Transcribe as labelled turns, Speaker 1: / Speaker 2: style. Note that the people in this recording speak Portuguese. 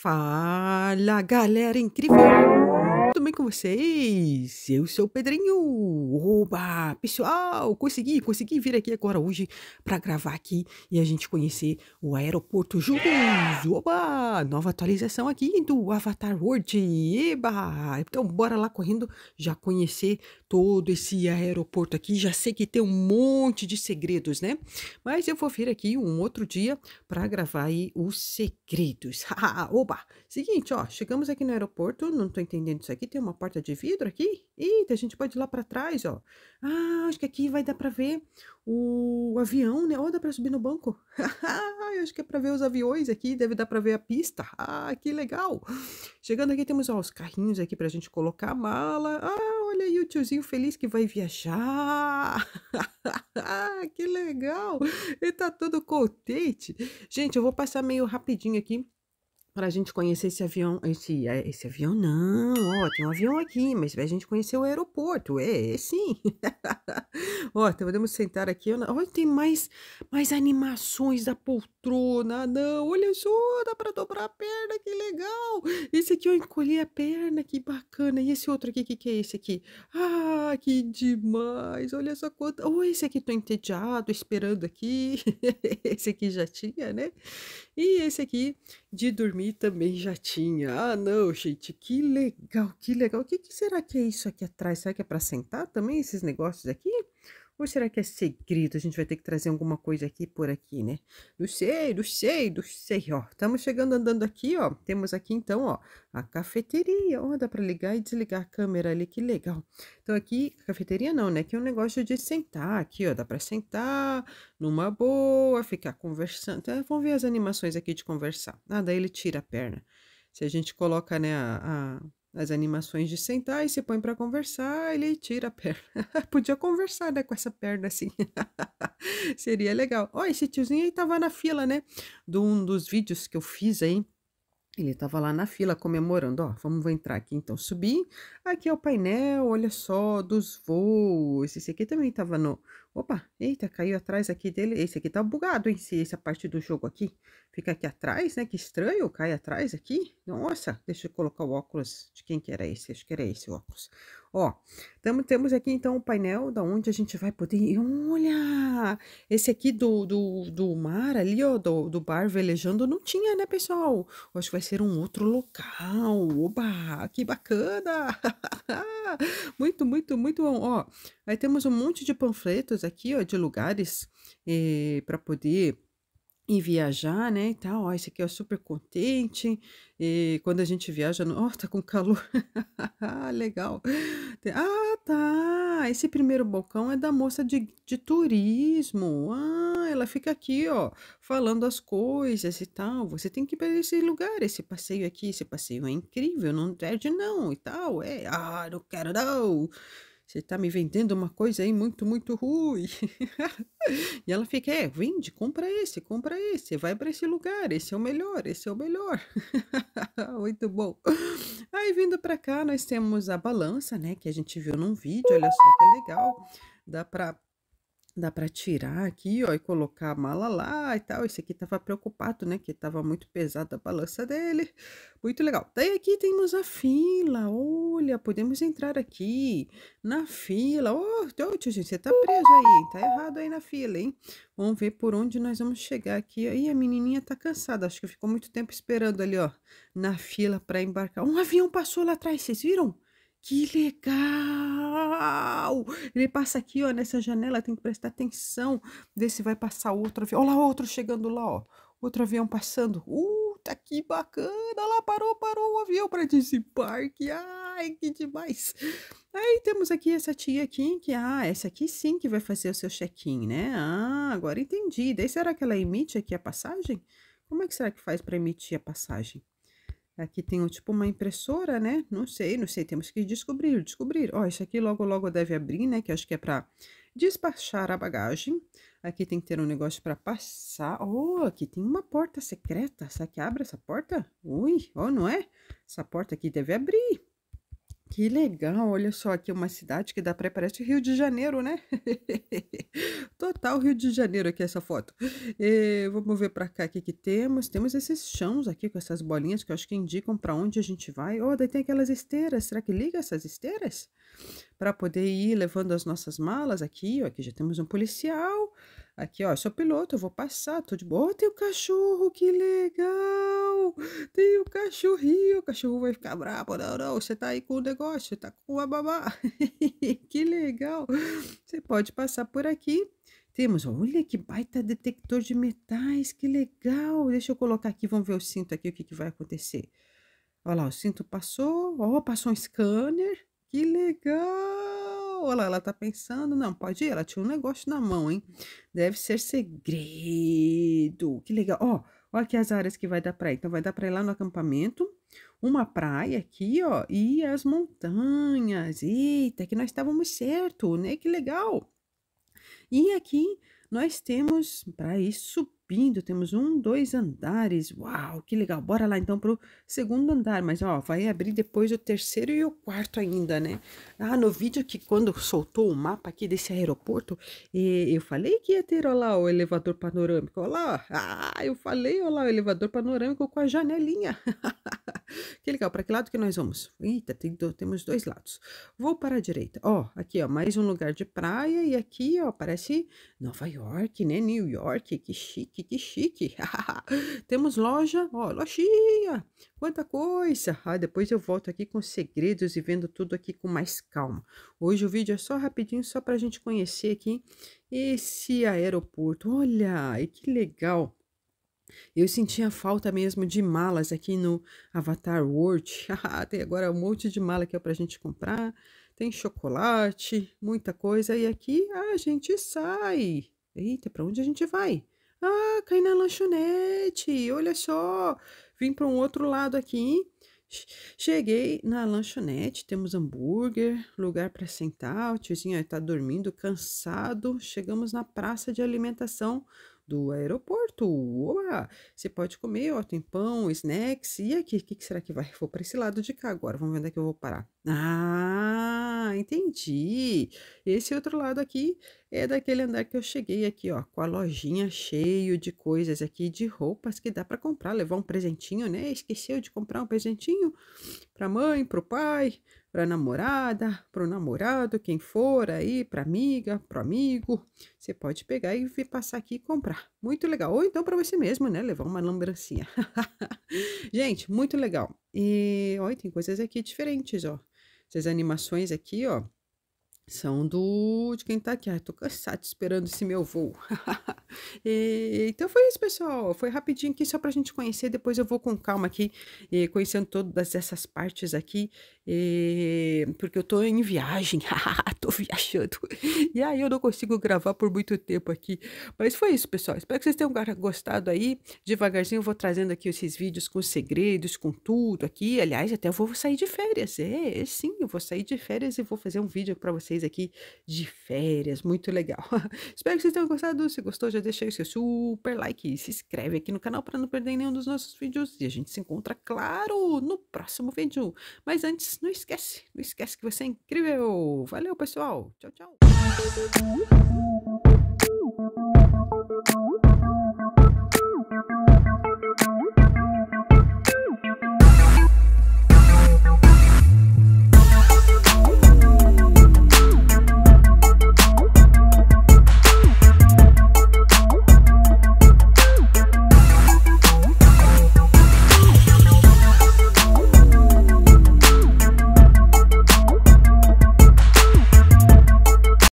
Speaker 1: Fala, galera incrível! tudo bem com vocês? Eu sou o Pedrinho. Oba! Pessoal, consegui, consegui vir aqui agora hoje para gravar aqui e a gente conhecer o aeroporto juntos. Oba! Nova atualização aqui do Avatar World. Eba! Então bora lá correndo já conhecer todo esse aeroporto aqui. Já sei que tem um monte de segredos, né? Mas eu vou vir aqui um outro dia para gravar aí os segredos. Oba! Seguinte, ó, chegamos aqui no aeroporto, não tô entendendo isso aqui tem uma porta de vidro aqui. Eita, a gente pode ir lá para trás, ó. Ah, acho que aqui vai dar para ver o avião, né? Ó, oh, dá para subir no banco. acho que é para ver os aviões aqui, deve dar para ver a pista. Ah, que legal. Chegando aqui temos ó, os carrinhos aqui para a gente colocar a mala. Ah, olha aí o tiozinho feliz que vai viajar. que legal. Ele tá todo contente. Gente, eu vou passar meio rapidinho aqui para a gente conhecer esse avião, esse, é, esse avião não, ó, tem um avião aqui, mas a gente conhecer o aeroporto, é, é sim. ó, então podemos sentar aqui, olha, tem mais, mais animações da poltrona, não, olha só, dá para dobrar a perna, que legal. Esse aqui eu encolhi a perna, que bacana, e esse outro aqui, que que é esse aqui? Ah, que demais, olha só quanto, oh, esse aqui tô entediado, esperando aqui, esse aqui já tinha, né? E esse aqui de dormir também já tinha. Ah, não, gente, que legal, que legal. O que, que será que é isso aqui atrás? Será que é para sentar também esses negócios aqui? Ou será que é segredo? A gente vai ter que trazer alguma coisa aqui por aqui, né? Não sei, não sei, não sei, ó. Estamos chegando andando aqui, ó. Temos aqui, então, ó, a cafeteria. Ó, dá para ligar e desligar a câmera ali, que legal. Então, aqui, cafeteria não, né? Que é um negócio de sentar aqui, ó. Dá para sentar numa boa, ficar conversando. Então, vamos ver as animações aqui de conversar. Ah, daí ele tira a perna. Se a gente coloca, né, a, a as animações de sentar e se põe para conversar, ele tira a perna. Podia conversar, né, com essa perna assim. Seria legal. Ó, esse tiozinho aí tava na fila, né, de um dos vídeos que eu fiz aí. Ele estava lá na fila comemorando, ó, vamos entrar aqui então, subir. Aqui é o painel, olha só, dos voos. Esse aqui também estava no Opa, eita, caiu atrás aqui dele. Esse aqui tá bugado, hein? Se essa parte do jogo aqui fica aqui atrás, né? Que estranho, cai atrás aqui. Nossa, deixa eu colocar o óculos. De quem que era esse? Acho que era esse o óculos. Ó, tamo, temos aqui então o painel da onde a gente vai poder... Ir. Olha! Esse aqui do, do, do mar ali, ó, do, do bar velejando, não tinha, né, pessoal? Acho que vai ser um outro local. Oba, que bacana! muito, muito, muito bom. Ó, Aí temos um monte de panfletos aqui, ó, de lugares eh, para poder em viajar, né, e tal, ó, esse aqui é super contente, e quando a gente viaja, ó, oh, tá com calor, legal, ah, tá, esse primeiro balcão é da moça de, de turismo, ah, ela fica aqui, ó, falando as coisas e tal, você tem que ir para esse lugar, esse passeio aqui, esse passeio é incrível, não perde não, e tal, é, ah, não quero não, você tá me vendendo uma coisa aí muito, muito ruim. e ela fica: É, vende, compra esse, compra esse, vai para esse lugar, esse é o melhor, esse é o melhor. muito bom. Aí vindo para cá, nós temos a balança, né? Que a gente viu num vídeo, olha só que legal. Dá para dá para tirar aqui, ó, e colocar a mala lá e tal. Esse aqui tava preocupado, né, que tava muito pesada a balança dele. Muito legal. Daí aqui temos a fila, olha, podemos entrar aqui na fila. Ô, oh, tio, gente, você tá preso aí, tá errado aí na fila, hein? Vamos ver por onde nós vamos chegar aqui. Aí a menininha tá cansada, acho que ficou muito tempo esperando ali, ó, na fila para embarcar. Um avião passou lá atrás, vocês viram? Que legal! Ele passa aqui, ó, nessa janela, tem que prestar atenção, ver se vai passar outro avião. Olha lá, outro chegando lá, ó. Outro avião passando. Uh, tá que bacana! Olha lá, parou, parou o avião para desembarque. Ai, que demais! Aí temos aqui essa tia aqui, que, ah, essa aqui sim que vai fazer o seu check-in, né? Ah, agora entendi. Daí será que ela emite aqui a passagem? Como é que será que faz para emitir a passagem? Aqui tem tipo uma impressora, né? Não sei, não sei, temos que descobrir, descobrir. Ó, isso aqui logo, logo deve abrir, né? Que acho que é para despachar a bagagem. Aqui tem que ter um negócio para passar. Oh, aqui tem uma porta secreta. Será que abre essa porta? Ui, ó, oh, não é? Essa porta aqui deve abrir. Que legal, olha só aqui uma cidade que dá para parece Rio de Janeiro, né? Total Rio de Janeiro aqui essa foto. E eh, vamos ver para cá o que temos. Temos esses chãos aqui com essas bolinhas que eu acho que indicam para onde a gente vai. Oh, daí tem aquelas esteiras. Será que liga essas esteiras? Para poder ir levando as nossas malas aqui, ó, aqui já temos um policial. Aqui, ó, sou piloto, eu vou passar, tô de boa. Oh, tem o um cachorro, que legal! Tem o um cachorrinho, o cachorro vai ficar brabo. Não, não, você tá aí com o negócio, tá com a babá. que legal! Você pode passar por aqui. Temos, olha que baita detector de metais, que legal! Deixa eu colocar aqui, vamos ver o cinto aqui, o que, que vai acontecer. Olha lá, o cinto passou, ó, passou um scanner, que legal! pessoa ela tá pensando, não, pode ir, ela tinha um negócio na mão, hein? Deve ser segredo. Que legal. Ó, olha aqui as áreas que vai dar ir. Então, vai dar ir lá no acampamento, uma praia aqui, ó, e as montanhas. Eita, que nós estávamos certo, né? Que legal. E aqui nós temos, para isso, subindo, temos um, dois andares. Uau, que legal. Bora lá então pro segundo andar, mas ó, vai abrir depois o terceiro e o quarto ainda, né? Ah, no vídeo que quando soltou o mapa aqui desse aeroporto, eu falei que ia ter, ó lá, o elevador panorâmico. olá lá, ah, eu falei, olá lá, o elevador panorâmico com a janelinha. que legal, para que lado que nós vamos? Eita, tem temos dois lados. Vou para a direita. Ó, aqui, ó, mais um lugar de praia e aqui, ó, parece Nova York, né? New York, que chique chique, que chique. Temos loja, ó, lojinha, quanta coisa. Ah, depois eu volto aqui com segredos e vendo tudo aqui com mais calma. Hoje o vídeo é só rapidinho, só para a gente conhecer aqui esse aeroporto. Olha, e que legal. Eu sentia falta mesmo de malas aqui no Avatar World. Tem agora um monte de mala aqui é para a gente comprar. Tem chocolate, muita coisa. E aqui a gente sai. Eita, para onde a gente vai? Ah, caí na lanchonete, olha só. Vim para um outro lado aqui. Cheguei na lanchonete, temos hambúrguer, lugar para sentar. O tiozinho está dormindo, cansado. Chegamos na praça de alimentação, do aeroporto. Oba! Você pode comer, ó, tem pão, snacks. E aqui, o que, que, será que vai? Vou para esse lado de cá agora. Vamos ver onde é que eu vou parar. Ah, entendi. Esse outro lado aqui é daquele andar que eu cheguei aqui, ó, com a lojinha cheio de coisas aqui, de roupas que dá para comprar, levar um presentinho, né? Esqueceu de comprar um presentinho para mãe, para o pai, para namorada, para o namorado, quem for aí, para amiga, para amigo. Você pode pegar e vir passar aqui e comprar. Muito legal. Ou então para você mesmo, né? Levar uma lembrancinha. Gente, muito legal. E olha, tem coisas aqui diferentes, ó. Essas animações aqui, ó. São do de quem tá aqui. Ai, tô cansado esperando esse meu voo. e, então foi isso, pessoal. Foi rapidinho aqui só pra gente conhecer. Depois eu vou com calma aqui, e, conhecendo todas essas partes aqui, e, porque eu tô em viagem. tô viajando. E aí eu não consigo gravar por muito tempo aqui. Mas foi isso, pessoal. Espero que vocês tenham gostado aí. Devagarzinho eu vou trazendo aqui esses vídeos com segredos, com tudo aqui. Aliás, até eu vou sair de férias. É, sim, eu vou sair de férias e vou fazer um vídeo pra vocês vocês aqui de férias, muito legal. Espero que vocês tenham gostado. Se gostou, já deixa o seu super like e se inscreve aqui no canal para não perder nenhum dos nossos vídeos. E a gente se encontra, claro, no próximo vídeo. Mas antes, não esquece, não esquece que você é incrível. Valeu, pessoal. Tchau, tchau.